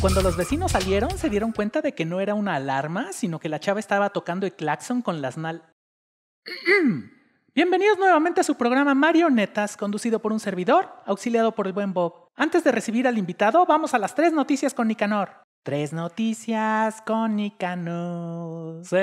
Cuando los vecinos salieron, se dieron cuenta de que no era una alarma, sino que la chava estaba tocando el claxon con las nal. Bienvenidos nuevamente a su programa Marionetas, conducido por un servidor, auxiliado por el buen Bob. Antes de recibir al invitado, vamos a las tres noticias con Nicanor. Tres noticias con Nicanor. Sí.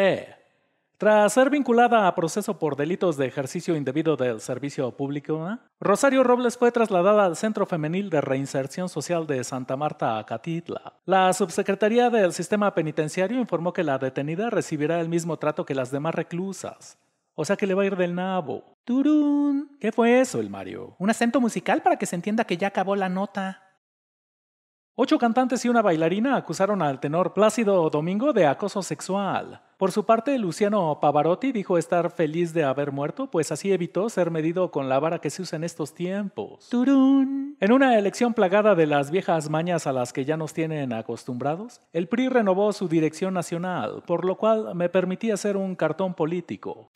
Tras ser vinculada a proceso por delitos de ejercicio indebido del servicio público, Rosario Robles fue trasladada al Centro Femenil de Reinserción Social de Santa Marta, Catitla. La subsecretaría del sistema penitenciario informó que la detenida recibirá el mismo trato que las demás reclusas. O sea que le va a ir del nabo. ¡Turún! ¿Qué fue eso, el Mario? Un acento musical para que se entienda que ya acabó la nota. Ocho cantantes y una bailarina acusaron al tenor Plácido Domingo de acoso sexual. Por su parte, Luciano Pavarotti dijo estar feliz de haber muerto, pues así evitó ser medido con la vara que se usa en estos tiempos. En una elección plagada de las viejas mañas a las que ya nos tienen acostumbrados, el PRI renovó su dirección nacional, por lo cual me permití hacer un cartón político.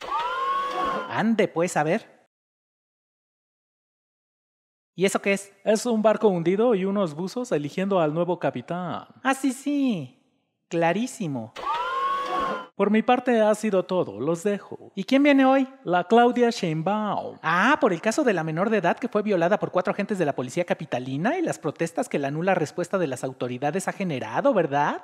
Ande, pues, a ver. ¿Y eso qué es? Es un barco hundido y unos buzos eligiendo al nuevo capitán. Ah, sí, sí. Clarísimo. Por mi parte ha sido todo, los dejo. ¿Y quién viene hoy? La Claudia Sheinbaum. Ah, por el caso de la menor de edad que fue violada por cuatro agentes de la policía capitalina y las protestas que la nula respuesta de las autoridades ha generado, ¿verdad?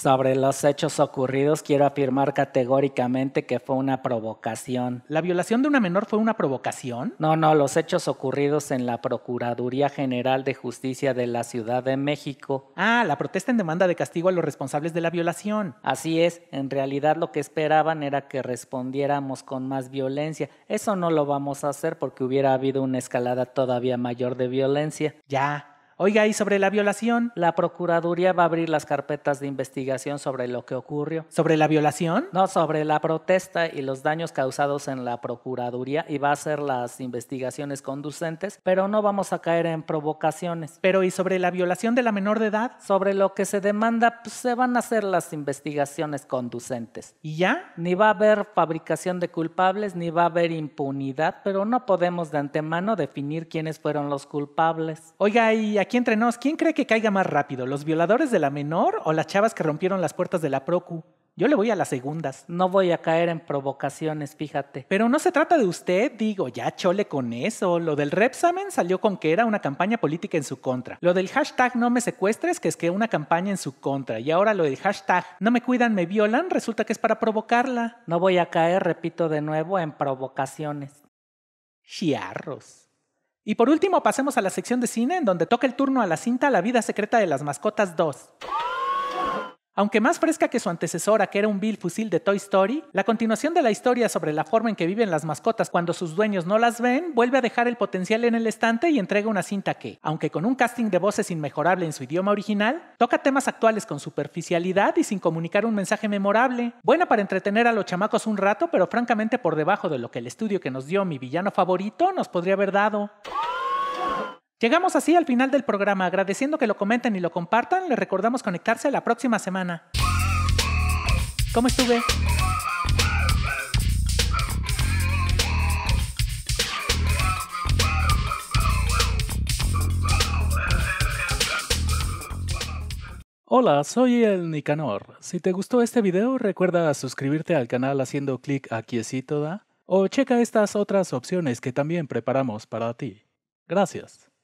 Sobre los hechos ocurridos, quiero afirmar categóricamente que fue una provocación. ¿La violación de una menor fue una provocación? No, no, los hechos ocurridos en la Procuraduría General de Justicia de la Ciudad de México. Ah, la protesta en demanda de castigo a los responsables de la violación. Así es, en realidad lo que esperaban era que respondiéramos con más violencia. Eso no lo vamos a hacer porque hubiera habido una escalada todavía mayor de violencia. Ya, Oiga, y sobre la violación, la Procuraduría va a abrir las carpetas de investigación sobre lo que ocurrió. ¿Sobre la violación? No, sobre la protesta y los daños causados en la Procuraduría y va a hacer las investigaciones conducentes, pero no vamos a caer en provocaciones. Pero ¿y sobre la violación de la menor de edad? Sobre lo que se demanda, pues, se van a hacer las investigaciones conducentes. ¿Y ya? Ni va a haber fabricación de culpables, ni va a haber impunidad, pero no podemos de antemano definir quiénes fueron los culpables. Oiga, y aquí aquí entre nos, ¿quién cree que caiga más rápido? ¿Los violadores de la menor o las chavas que rompieron las puertas de la Procu? Yo le voy a las segundas. No voy a caer en provocaciones, fíjate. Pero no se trata de usted, digo, ya chole con eso. Lo del Repsamen salió con que era una campaña política en su contra. Lo del hashtag no me secuestres, que es que una campaña en su contra. Y ahora lo del hashtag no me cuidan, me violan, resulta que es para provocarla. No voy a caer, repito de nuevo, en provocaciones. Chiarros. Y por último, pasemos a la sección de cine, en donde toca el turno a la cinta La vida secreta de las mascotas 2. Aunque más fresca que su antecesora, que era un bill fusil de Toy Story, la continuación de la historia sobre la forma en que viven las mascotas cuando sus dueños no las ven vuelve a dejar el potencial en el estante y entrega una cinta que, aunque con un casting de voces inmejorable en su idioma original, toca temas actuales con superficialidad y sin comunicar un mensaje memorable. Buena para entretener a los chamacos un rato, pero francamente por debajo de lo que el estudio que nos dio mi villano favorito nos podría haber dado. Llegamos así al final del programa, agradeciendo que lo comenten y lo compartan, les recordamos conectarse la próxima semana. ¿Cómo estuve? Hola, soy el Nicanor. Si te gustó este video, recuerda suscribirte al canal haciendo clic aquí toda. o checa estas otras opciones que también preparamos para ti. Gracias.